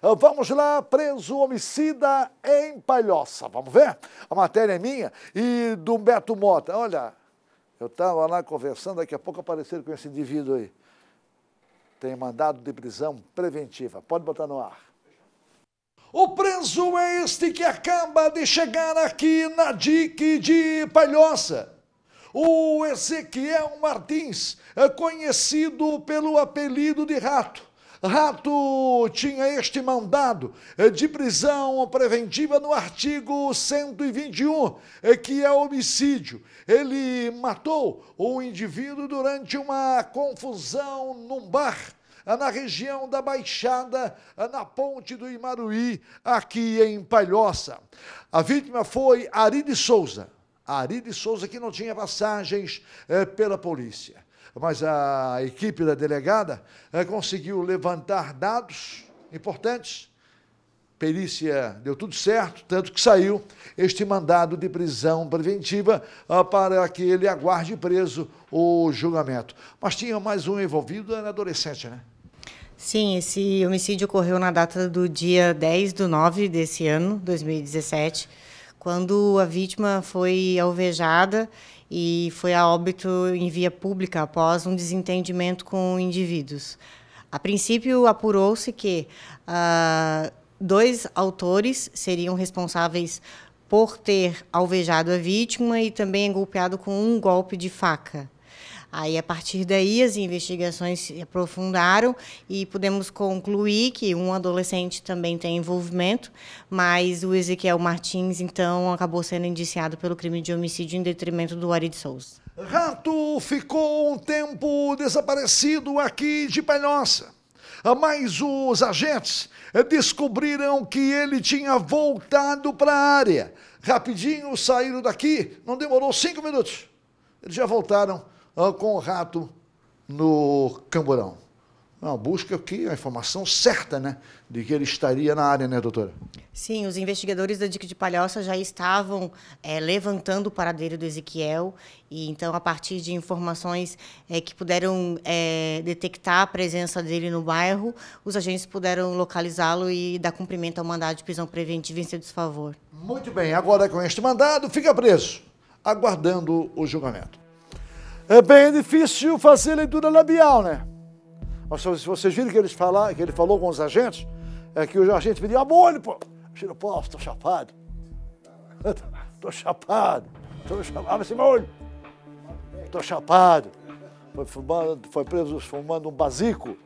Ah, vamos lá, preso homicida em Palhoça. Vamos ver? A matéria é minha e do Beto Mota. Olha, eu estava lá conversando, daqui a pouco apareceram com esse indivíduo aí. Tem mandado de prisão preventiva. Pode botar no ar. O preso é este que acaba de chegar aqui na DIC de Palhoça. O Ezequiel Martins, é conhecido pelo apelido de Rato. Rato tinha este mandado de prisão preventiva no artigo 121, eh, que é homicídio. Ele matou um indivíduo durante uma confusão num bar eh, na região da Baixada, eh, na Ponte do Imaruí, aqui em Palhoça. A vítima foi Ari de Souza. Ari de Souza que não tinha passagens pela polícia mas a equipe da delegada eh, conseguiu levantar dados importantes. Perícia deu tudo certo, tanto que saiu este mandado de prisão preventiva ah, para que ele aguarde preso o julgamento. Mas tinha mais um envolvido, era adolescente, né? Sim, esse homicídio ocorreu na data do dia 10 do 9 desse ano, 2017 quando a vítima foi alvejada e foi a óbito em via pública após um desentendimento com indivíduos. A princípio, apurou-se que uh, dois autores seriam responsáveis por ter alvejado a vítima e também é golpeado com um golpe de faca. Aí, a partir daí, as investigações se aprofundaram e pudemos concluir que um adolescente também tem envolvimento, mas o Ezequiel Martins, então, acabou sendo indiciado pelo crime de homicídio em detrimento do Ari de Souza. Rato ficou um tempo desaparecido aqui de Palhoça mas os agentes descobriram que ele tinha voltado para a área. Rapidinho saíram daqui, não demorou cinco minutos. Eles já voltaram ah, com o rato no Camburão. Não, é busca aqui a informação certa, né? De que ele estaria na área, né, doutora? Sim, os investigadores da Dica de Palhoça já estavam é, levantando o paradeiro do Ezequiel. E então, a partir de informações é, que puderam é, detectar a presença dele no bairro, os agentes puderam localizá-lo e dar cumprimento ao mandado de prisão preventiva em seu desfavor. Muito bem, agora com este mandado, fica preso, aguardando o julgamento. É bem difícil fazer leitura labial, né? Mas vocês viram que, que ele falou com os agentes? É que os agentes pediam amolho, pô. Tira o pau, estou chapado. Estou chapado. Estou chapado. Abre esse molho. Estou chapado. Foi, fumando, foi preso fumando um basico.